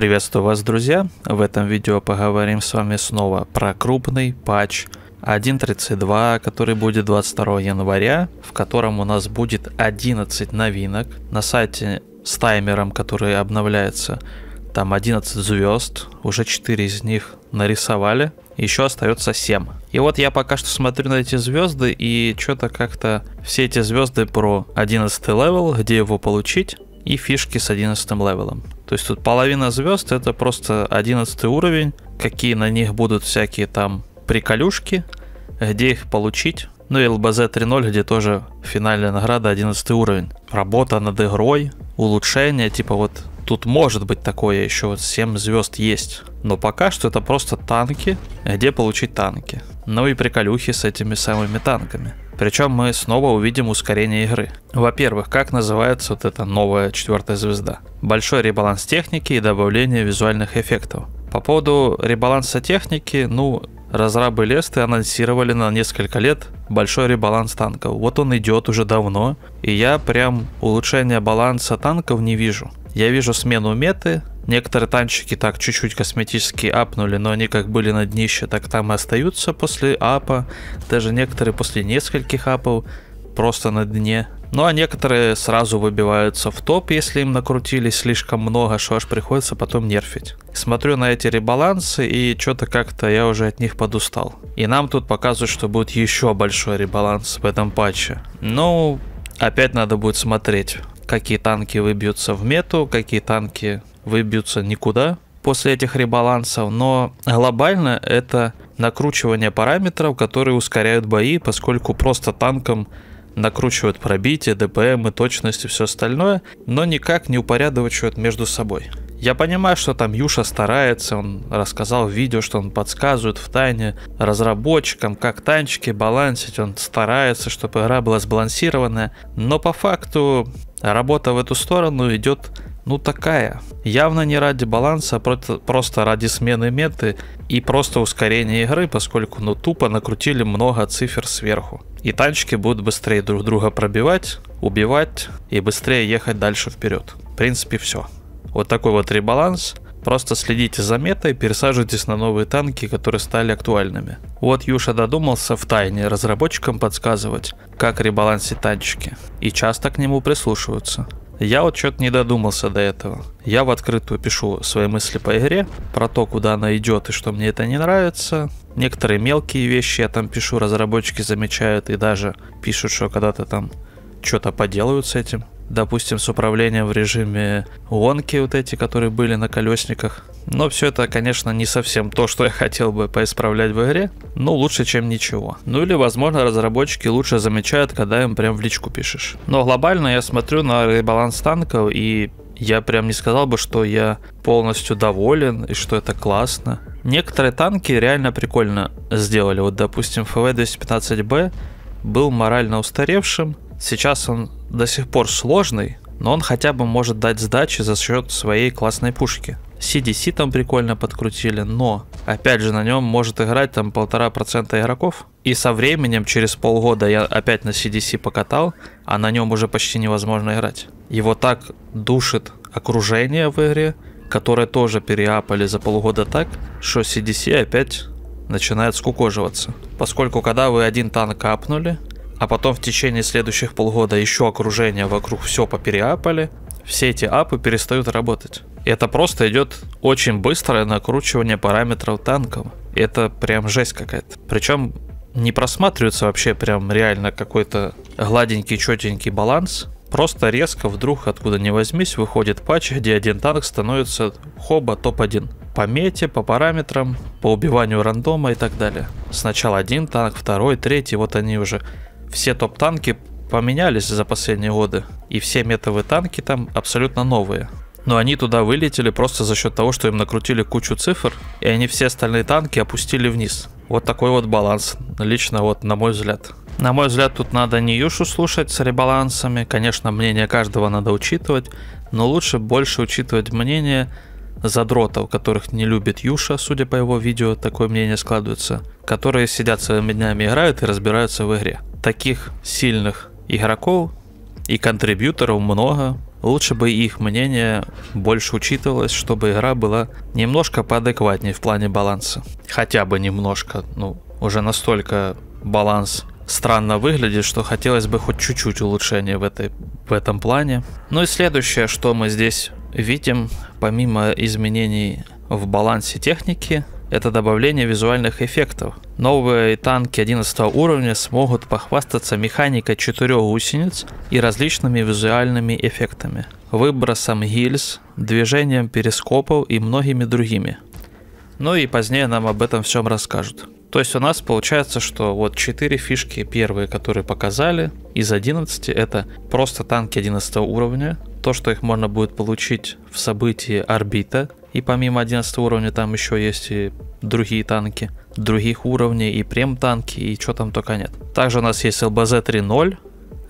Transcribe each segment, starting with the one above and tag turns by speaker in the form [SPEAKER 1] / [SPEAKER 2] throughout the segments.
[SPEAKER 1] Приветствую вас, друзья! В этом видео поговорим с вами снова про крупный патч 1.32, который будет 22 января, в котором у нас будет 11 новинок. На сайте с таймером, который обновляется, там 11 звезд, уже 4 из них нарисовали, еще остается 7. И вот я пока что смотрю на эти звезды, и что-то как-то все эти звезды про 11 левел, где его получить, и фишки с 11 левелом. То есть тут половина звезд это просто 11 уровень, какие на них будут всякие там приколюшки, где их получить. Ну и ЛБЗ 3.0, где тоже финальная награда 11 уровень. Работа над игрой, улучшение, типа вот Тут может быть такое еще, вот 7 звезд есть. Но пока что это просто танки, где получить танки. Ну и приколюхи с этими самыми танками. Причем мы снова увидим ускорение игры. Во-первых, как называется вот эта новая четвертая звезда? Большой ребаланс техники и добавление визуальных эффектов. По поводу ребаланса техники, ну, Разрабы Лесты анонсировали на несколько лет большой ребаланс танков. Вот он идет уже давно, и я прям улучшения баланса танков не вижу. Я вижу смену меты, некоторые танчики так чуть-чуть косметически апнули, но они как были на днище, так там и остаются после апа. Даже некоторые после нескольких апов просто на дне. Ну а некоторые сразу выбиваются в топ, если им накрутили слишком много, что аж приходится потом нерфить. Смотрю на эти ребалансы и что-то как-то я уже от них подустал. И нам тут показывают, что будет еще большой ребаланс в этом патче. Ну, опять надо будет смотреть, какие танки выбьются в мету, какие танки выбьются никуда после этих ребалансов, но глобально это накручивание параметров, которые ускоряют бои, поскольку просто танкам накручивают пробитие, ДПМ и точность и все остальное, но никак не упорядочивают между собой. Я понимаю, что там Юша старается, он рассказал в видео, что он подсказывает в тайне разработчикам, как танчики балансить, он старается, чтобы игра была сбалансированная, но по факту работа в эту сторону идет ну такая. Явно не ради баланса, а просто ради смены меты и просто ускорения игры, поскольку ну тупо накрутили много цифр сверху. И танчики будут быстрее друг друга пробивать, убивать и быстрее ехать дальше вперед. В принципе все. Вот такой вот ребаланс. Просто следите за метой, пересаживайтесь на новые танки, которые стали актуальными. Вот Юша додумался в тайне разработчикам подсказывать, как ребалансить танчики. И часто к нему прислушиваются. Я вот что-то не додумался до этого. Я в открытую пишу свои мысли по игре, про то, куда она идет и что мне это не нравится. Некоторые мелкие вещи я там пишу, разработчики замечают и даже пишут, что когда-то там что-то поделают с этим допустим, с управлением в режиме лонки вот эти, которые были на колесниках. Но все это, конечно, не совсем то, что я хотел бы поисправлять в игре, но лучше, чем ничего. Ну или, возможно, разработчики лучше замечают, когда им прям в личку пишешь. Но глобально я смотрю на баланс танков и я прям не сказал бы, что я полностью доволен и что это классно. Некоторые танки реально прикольно сделали. Вот, допустим, ФВ-215Б был морально устаревшим, сейчас он до сих пор сложный, но он хотя бы может дать сдачи за счет своей классной пушки. CDC там прикольно подкрутили, но, опять же, на нем может играть там полтора процента игроков. И со временем, через полгода я опять на CDC покатал, а на нем уже почти невозможно играть. Его так душит окружение в игре, которое тоже переапали за полгода так, что CDC опять начинает скукоживаться. Поскольку когда вы один танк апнули, а потом в течение следующих полгода еще окружение вокруг все по попереапали, все эти апы перестают работать. Это просто идет очень быстрое накручивание параметров танком. Это прям жесть какая-то. Причем не просматривается вообще прям реально какой-то гладенький, четенький баланс. Просто резко вдруг, откуда ни возьмись, выходит патч, где один танк становится хоба топ-1. По мете, по параметрам, по убиванию рандома и так далее. Сначала один танк, второй, третий, вот они уже все топ-танки поменялись за последние годы. И все метовые танки там абсолютно новые. Но они туда вылетели просто за счет того, что им накрутили кучу цифр, и они все остальные танки опустили вниз. Вот такой вот баланс, лично вот на мой взгляд. На мой взгляд, тут надо не Юшу слушать с ребалансами, конечно, мнение каждого надо учитывать, но лучше больше учитывать мнение задротов, которых не любит Юша, судя по его видео, такое мнение складывается, которые сидят целыми днями играют и разбираются в игре таких сильных игроков и контрибьюторов много. Лучше бы их мнение больше учитывалось, чтобы игра была немножко поадекватнее в плане баланса. Хотя бы немножко, ну, уже настолько баланс странно выглядит, что хотелось бы хоть чуть-чуть улучшения в, этой, в этом плане. Ну и следующее, что мы здесь видим, помимо изменений в балансе техники, это добавление визуальных эффектов. Новые танки 11 уровня смогут похвастаться механикой четырех гусениц и различными визуальными эффектами, выбросом гильз, движением перископов и многими другими. Ну и позднее нам об этом всем расскажут. То есть у нас получается, что вот 4 фишки первые, которые показали из 11, это просто танки 11 уровня, то, что их можно будет получить в событии орбита, и помимо 11 уровня там еще есть и другие танки других уровней, и прем-танки, и что там только нет. Также у нас есть ЛБЗ 3.0,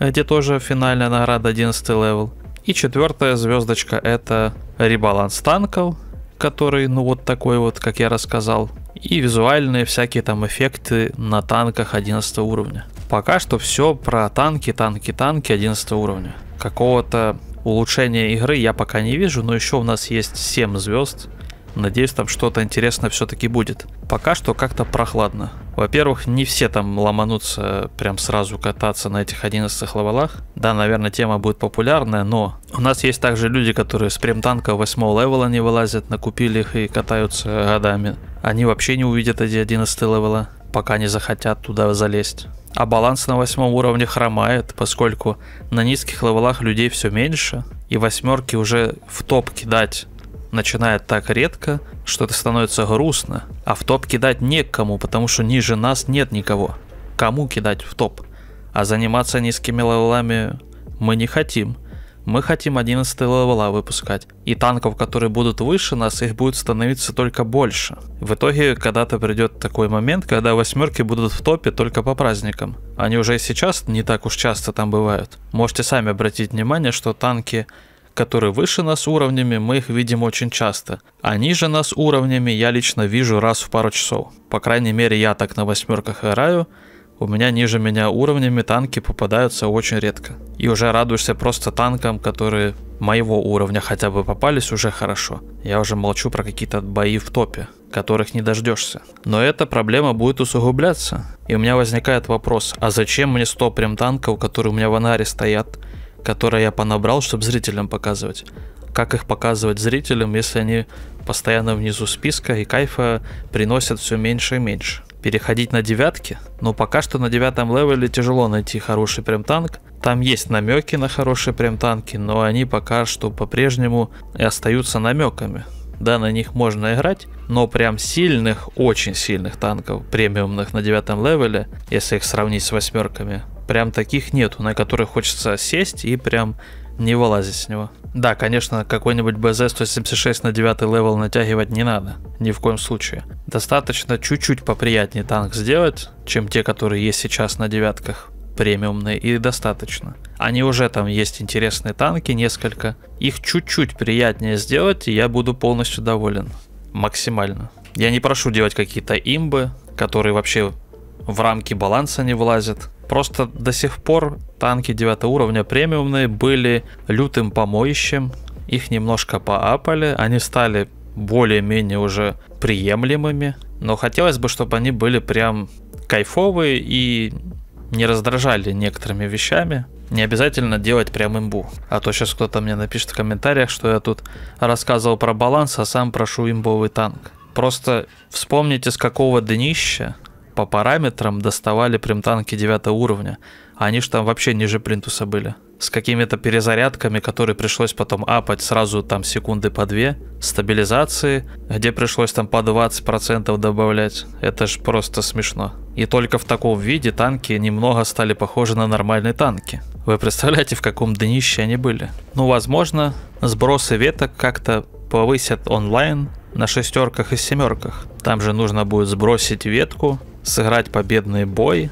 [SPEAKER 1] где тоже финальная награда 11 левел. И четвертая звездочка это ребаланс танков, который, ну вот такой вот, как я рассказал. И визуальные всякие там эффекты на танках 11 уровня. Пока что все про танки, танки, танки 11 уровня. Какого-то улучшения игры я пока не вижу, но еще у нас есть 7 звезд. Надеюсь, там что-то интересное все-таки будет. Пока что как-то прохладно. Во-первых, не все там ломанутся прям сразу кататься на этих 11 левелах. Да, наверное, тема будет популярная, но у нас есть также люди, которые с премтанка 8 левела не вылазят, накупили их и катаются годами. Они вообще не увидят эти 11 левела, пока не захотят туда залезть а баланс на восьмом уровне хромает, поскольку на низких левелах людей все меньше, и восьмерки уже в топ кидать начинает так редко, что это становится грустно, а в топ кидать некому, потому что ниже нас нет никого. Кому кидать в топ? А заниматься низкими левелами мы не хотим мы хотим 11 левела выпускать. И танков, которые будут выше нас, их будет становиться только больше. В итоге когда-то придет такой момент, когда восьмерки будут в топе только по праздникам. Они уже и сейчас не так уж часто там бывают. Можете сами обратить внимание, что танки которые выше нас уровнями, мы их видим очень часто. А ниже нас уровнями я лично вижу раз в пару часов. По крайней мере, я так на восьмерках играю, у меня ниже меня уровнями танки попадаются очень редко. И уже радуешься просто танкам, которые моего уровня хотя бы попались уже хорошо. Я уже молчу про какие-то бои в топе, которых не дождешься. Но эта проблема будет усугубляться. И у меня возникает вопрос, а зачем мне 100 прям танков, которые у меня в анаре стоят, которые я понабрал, чтобы зрителям показывать? Как их показывать зрителям, если они постоянно внизу списка и кайфа приносят все меньше и меньше? переходить на девятки, но пока что на девятом левеле тяжело найти хороший прям танк. Там есть намеки на хорошие прям танки, но они пока что по-прежнему и остаются намеками. Да, на них можно играть, но прям сильных, очень сильных танков, премиумных на девятом левеле, если их сравнить с восьмерками, прям таких нету, на которые хочется сесть и прям не вылазить с него. Да, конечно, какой-нибудь БЗ-176 на 9 левел натягивать не надо, ни в коем случае. Достаточно чуть-чуть поприятнее танк сделать, чем те, которые есть сейчас на девятках, премиумные, и достаточно. Они уже там есть интересные танки, несколько. Их чуть-чуть приятнее сделать, и я буду полностью доволен. Максимально. Я не прошу делать какие-то имбы, которые вообще в рамки баланса не влазят. Просто до сих пор танки 9 уровня премиумные были лютым помоищем. Их немножко поапали, они стали более-менее уже приемлемыми. Но хотелось бы, чтобы они были прям кайфовые и не раздражали некоторыми вещами. Не обязательно делать прям имбу. А то сейчас кто-то мне напишет в комментариях, что я тут рассказывал про баланс, а сам прошу имбовый танк. Просто вспомните, с какого днища по параметрам доставали прям танки 9 уровня. Они же там вообще ниже плинтуса были. С какими-то перезарядками, которые пришлось потом апать сразу там секунды по две. Стабилизации, где пришлось там по 20% добавлять. Это ж просто смешно. И только в таком виде танки немного стали похожи на нормальные танки. Вы представляете, в каком днище они были? Ну, возможно, сбросы веток как-то повысят онлайн на шестерках и семерках. Там же нужно будет сбросить ветку, сыграть победный бой,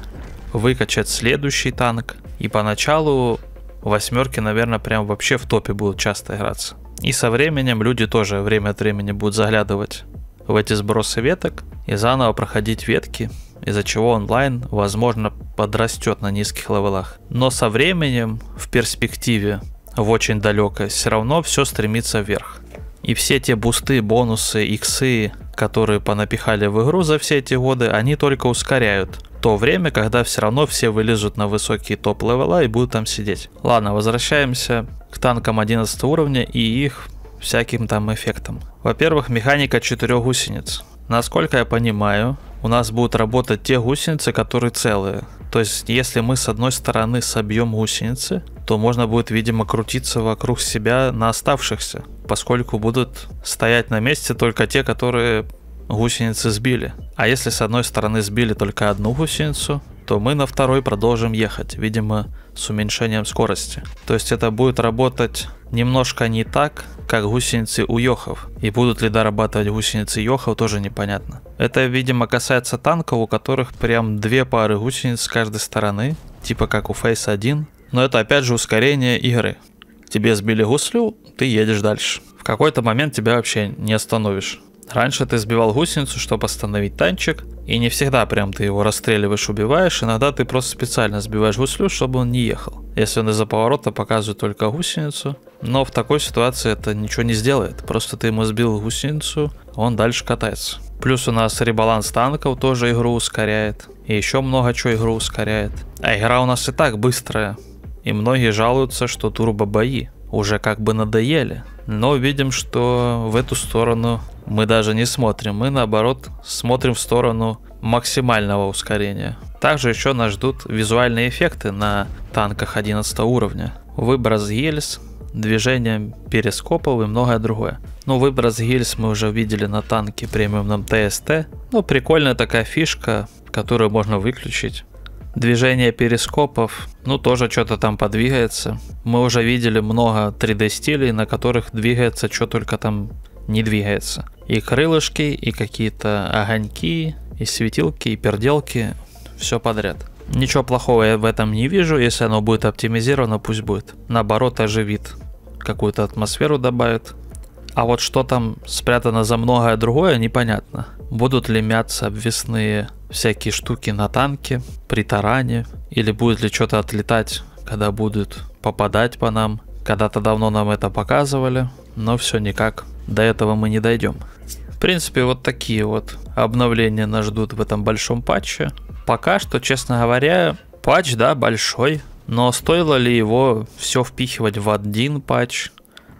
[SPEAKER 1] выкачать следующий танк. И поначалу восьмерки, наверное, прям вообще в топе будут часто играться. И со временем люди тоже время от времени будут заглядывать в эти сбросы веток и заново проходить ветки, из-за чего онлайн, возможно, подрастет на низких левелах. Но со временем, в перспективе, в очень далекой, все равно все стремится вверх. И все те бусты, бонусы, иксы, которые понапихали в игру за все эти годы, они только ускоряют то время, когда все равно все вылезут на высокие топ-левела и будут там сидеть. Ладно, возвращаемся к танкам 11 уровня и их всяким там эффектам. Во-первых, механика 4 гусениц. Насколько я понимаю, у нас будут работать те гусеницы, которые целые. То есть, если мы с одной стороны собьем гусеницы, то можно будет, видимо, крутиться вокруг себя на оставшихся, поскольку будут стоять на месте только те, которые гусеницы сбили. А если с одной стороны сбили только одну гусеницу, то мы на второй продолжим ехать, видимо, с уменьшением скорости. То есть это будет работать немножко не так, как гусеницы у йохов. И будут ли дорабатывать гусеницы йохов, тоже непонятно. Это, видимо, касается танков, у которых прям две пары гусениц с каждой стороны, типа как у Face 1. Но это опять же ускорение игры. Тебе сбили гуслю, ты едешь дальше. В какой-то момент тебя вообще не остановишь. Раньше ты сбивал гусеницу, чтобы остановить танчик, и не всегда прям ты его расстреливаешь, убиваешь, иногда ты просто специально сбиваешь гуслю, чтобы он не ехал. Если он из-за поворота показывает только гусеницу, но в такой ситуации это ничего не сделает, просто ты ему сбил гусеницу, он дальше катается. Плюс у нас ребаланс танков тоже игру ускоряет. И еще много чего игру ускоряет. А игра у нас и так быстрая. И многие жалуются, что турбо бои уже как бы надоели. Но видим, что в эту сторону мы даже не смотрим. Мы наоборот смотрим в сторону максимального ускорения. Также еще нас ждут визуальные эффекты на танках 11 уровня. Выброс Ельс, движение перископов и многое другое. Ну, выброс гильз мы уже видели на танке премиумном ТСТ. Ну, прикольная такая фишка, которую можно выключить. Движение перископов, ну, тоже что-то там подвигается. Мы уже видели много 3D стилей, на которых двигается, что только там не двигается. И крылышки, и какие-то огоньки, и светилки, и перделки, все подряд. Ничего плохого я в этом не вижу, если оно будет оптимизировано, пусть будет. Наоборот, оживит, какую-то атмосферу добавит. А вот что там спрятано за многое другое, непонятно. Будут ли мяться обвесные всякие штуки на танке, при таране, или будет ли что-то отлетать, когда будут попадать по нам. Когда-то давно нам это показывали, но все никак. До этого мы не дойдем. В принципе, вот такие вот обновления нас ждут в этом большом патче пока что, честно говоря, патч, да, большой, но стоило ли его все впихивать в один патч?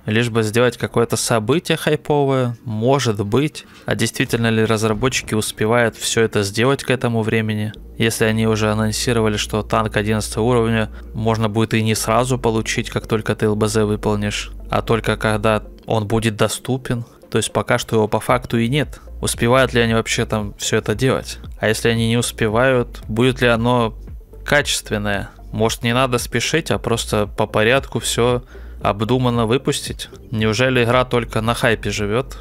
[SPEAKER 1] Лишь бы сделать какое-то событие хайповое, может быть. А действительно ли разработчики успевают все это сделать к этому времени? Если они уже анонсировали, что танк 11 уровня можно будет и не сразу получить, как только ты ЛБЗ выполнишь, а только когда он будет доступен. То есть пока что его по факту и нет успевают ли они вообще там все это делать. А если они не успевают, будет ли оно качественное? Может, не надо спешить, а просто по порядку все обдуманно выпустить? Неужели игра только на хайпе живет?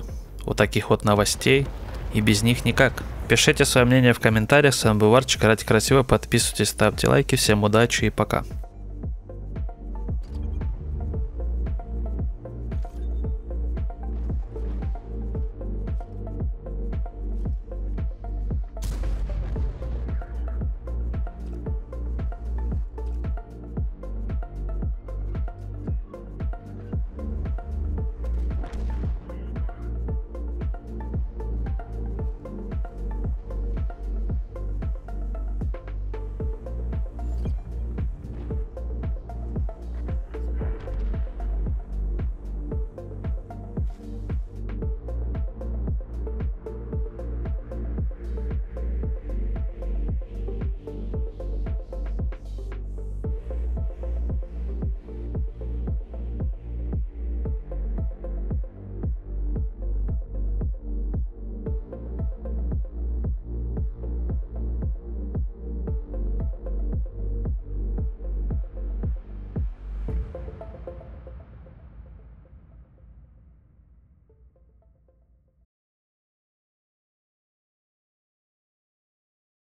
[SPEAKER 1] У таких вот новостей? И без них никак. Пишите свое мнение в комментариях. С вами был Варчик. Ради красиво. Подписывайтесь, ставьте лайки. Всем удачи и пока.